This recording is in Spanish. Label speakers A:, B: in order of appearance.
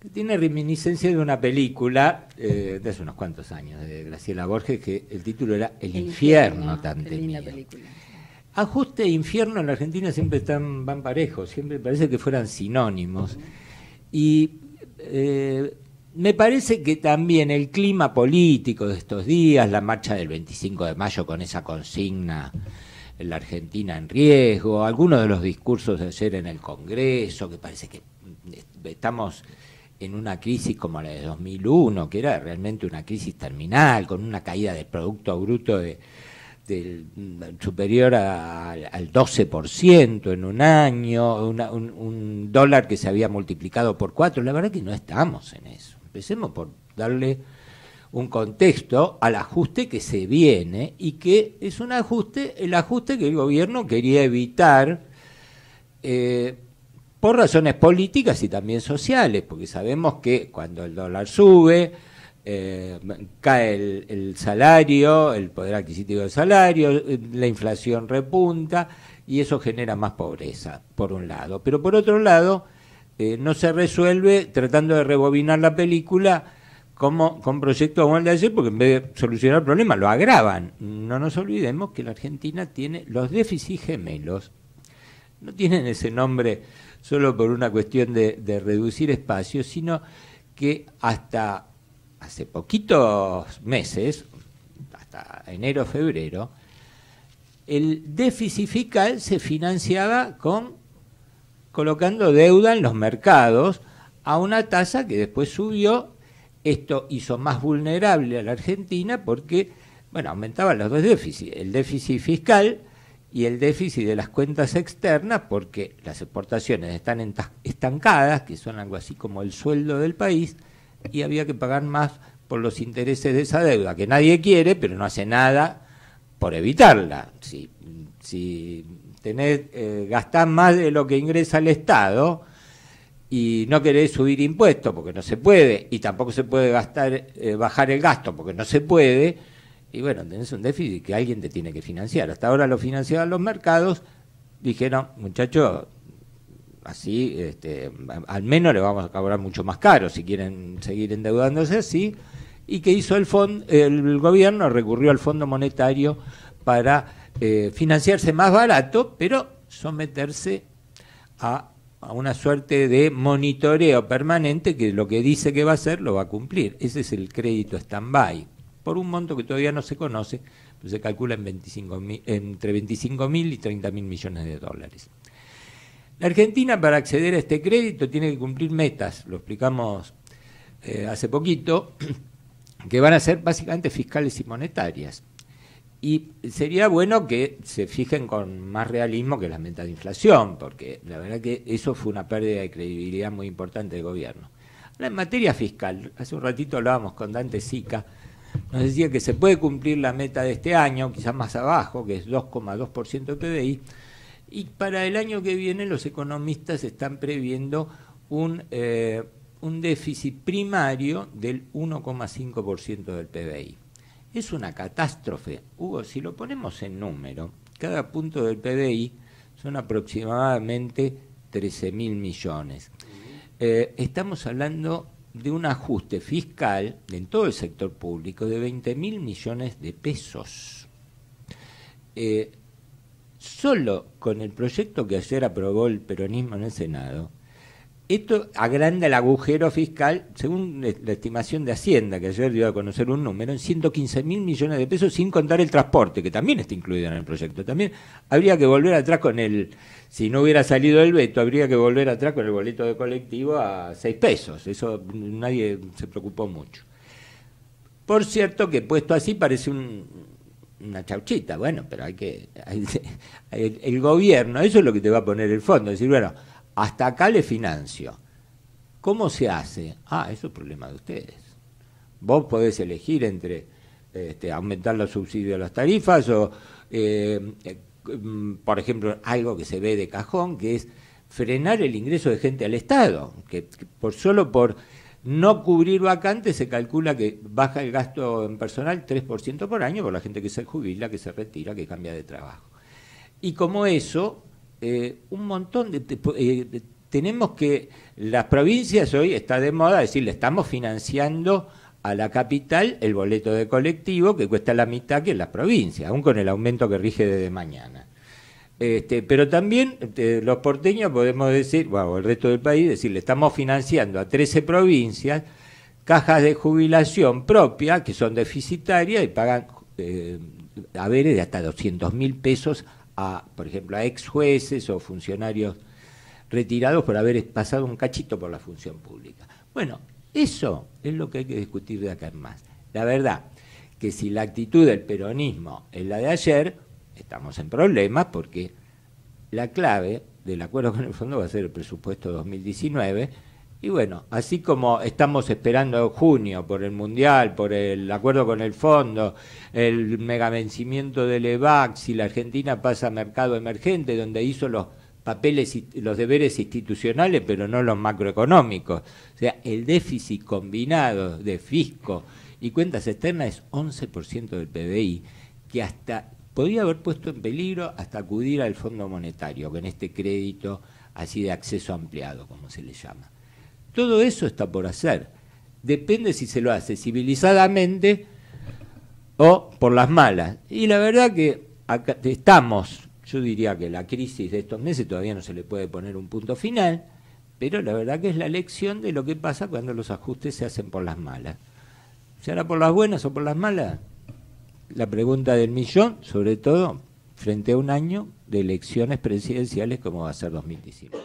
A: que tiene reminiscencia de una película eh, de hace unos cuantos años, de Graciela Borges, que el título era El, infierno, tan temido. Ajuste e infierno en la Argentina siempre están, van parejos, siempre parece que fueran sinónimos. Y eh, me parece que también el clima político de estos días, la marcha del 25 de mayo con esa consigna, la Argentina en riesgo, algunos de los discursos de ayer en el Congreso, que parece que estamos en una crisis como la de 2001, que era realmente una crisis terminal, con una caída del Producto Bruto de, mm, superior al 12% en un año, un, dólar que se había multiplicado por cuatro, la verdad que no estamos en eso. Empecemos por darle un contexto al ajuste que se viene y que es un ajuste, el ajuste que el gobierno quería evitar. Eh, por razones políticas y también sociales, porque sabemos que cuando el dólar sube, eh, cae el, salario, el poder adquisitivo del salario, la inflación repunta y eso genera más pobreza, por un lado. Pero por otro lado, eh, no se resuelve tratando de rebobinar la película como con proyectos como el de ayer, porque en vez de solucionar el problema, lo agravan. No nos olvidemos que la Argentina tiene los déficits gemelos. No tienen ese nombre solo por una cuestión de, reducir espacio, sino que hasta hace poquitos meses, hasta enero, febrero, el déficit fiscal se financiaba con colocando deuda en los mercados a una tasa que después subió. Esto hizo más vulnerable a la Argentina porque, bueno, aumentaban los dos déficits, el déficit fiscal y el déficit de las cuentas externas porque las exportaciones están estancadas, que son algo así como el sueldo del país, y había que pagar más por los intereses de esa deuda, que nadie quiere, pero no hace nada por evitarla. Si, si tenés, eh, gastás más de lo que ingresa el Estado y no querés subir impuestos porque no se puede, y tampoco se puede gastar, eh, bajar el gasto porque no se puede, y bueno, tenés un déficit que alguien te tiene que financiar. Hasta ahora lo financiaban los mercados. Dijeron, muchachos, así este, al menos le vamos a cobrar mucho más caro si quieren seguir endeudándose así. Y que hizo el, fondo el gobierno, recurrió al Fondo Monetario para eh, financiarse más barato, pero someterse a, a, una suerte de monitoreo permanente que lo que dice que va a hacer lo va a cumplir. Ese es el crédito stand-by por un monto que todavía no se conoce, se calcula entre 25.000 y 30.000 millones de dólares. La Argentina para acceder a este crédito tiene que cumplir metas, lo explicamos eh, hace poquito, que van a ser básicamente fiscales y monetarias. Y sería bueno que se fijen con más realismo que las metas de inflación, porque la verdad que eso fue una pérdida de credibilidad muy importante del gobierno. en materia fiscal, hace un ratito hablábamos con Dante Sica nos decía que se puede cumplir la meta de este año, quizás más abajo, que es 2,2% del PBI, y para el año que viene los economistas están previendo un, eh, déficit primario del 1,5% del PBI. Es una catástrofe. Hugo, si lo ponemos en número, cada punto del PBI son aproximadamente 13 mil millones. Eh, estamos hablando de un ajuste fiscal en todo el sector público de veinte mil millones de pesos. Eh, solo con el proyecto que ayer aprobó el peronismo en el Senado, esto agranda el agujero fiscal, según la estimación de Hacienda, que ayer dio a conocer un número, en 115 mil millones de pesos, sin contar el transporte, que también está incluido en el proyecto. También habría que volver atrás con el, si no hubiera salido el veto, habría que volver atrás con el boleto de colectivo a 6 pesos. Eso nadie se preocupó mucho. Por cierto, que puesto así parece una chauchita, bueno, pero hay que. el, gobierno, eso es lo que te va a poner el fondo, decir, bueno hasta acá le financio. ¿Cómo se hace? Ah, eso es problema de ustedes. Vos podés elegir entre este, aumentar los subsidios a las tarifas o, eh, mm, por ejemplo, algo que se ve de cajón, que es frenar el ingreso de gente al Estado, que, por solo por no cubrir vacantes se calcula que baja el gasto en personal 3% por año por la gente que se jubila, que se retira, que cambia de trabajo. Y como eso, eh, un montón eh, de, tenemos que las provincias hoy está de moda decir le estamos financiando a la capital el boleto de colectivo que cuesta la mitad que en las provincias, aún con el aumento que rige desde mañana. Este, pero también este, los porteños podemos decir, bueno, el resto del país, decir, le estamos financiando a 13 provincias cajas de jubilación propia que son deficitarias y pagan eh, haberes de hasta 200 mil pesos por ejemplo, a ex jueces o funcionarios retirados por haber pasado un cachito por la función pública. Bueno, eso es lo que hay que discutir de acá en más. La verdad que si la actitud del peronismo es la de ayer, estamos en problemas porque la clave del acuerdo con el fondo va a ser el presupuesto 2019 y bueno, así como estamos esperando junio por el Mundial, por el acuerdo con el fondo, el mega vencimiento del EVAC, si la Argentina pasa a mercado emergente, donde hizo los papeles, y los deberes institucionales, pero no los macroeconómicos. O sea, el déficit combinado de fisco y cuentas externas es 11% del PBI, que hasta podría haber puesto en peligro hasta acudir al Fondo Monetario, con este crédito así de acceso ampliado, como se le llama. Todo eso está por hacer. Depende si se lo hace civilizadamente o por las malas. Y la verdad que estamos, yo diría que la crisis de estos meses todavía no se le puede poner un punto final, pero la verdad que es la lección de lo que pasa cuando los ajustes se hacen por las malas. ¿Se hará por las buenas o por las malas? La pregunta del millón, sobre todo frente a un año de elecciones presidenciales como va a ser 2019.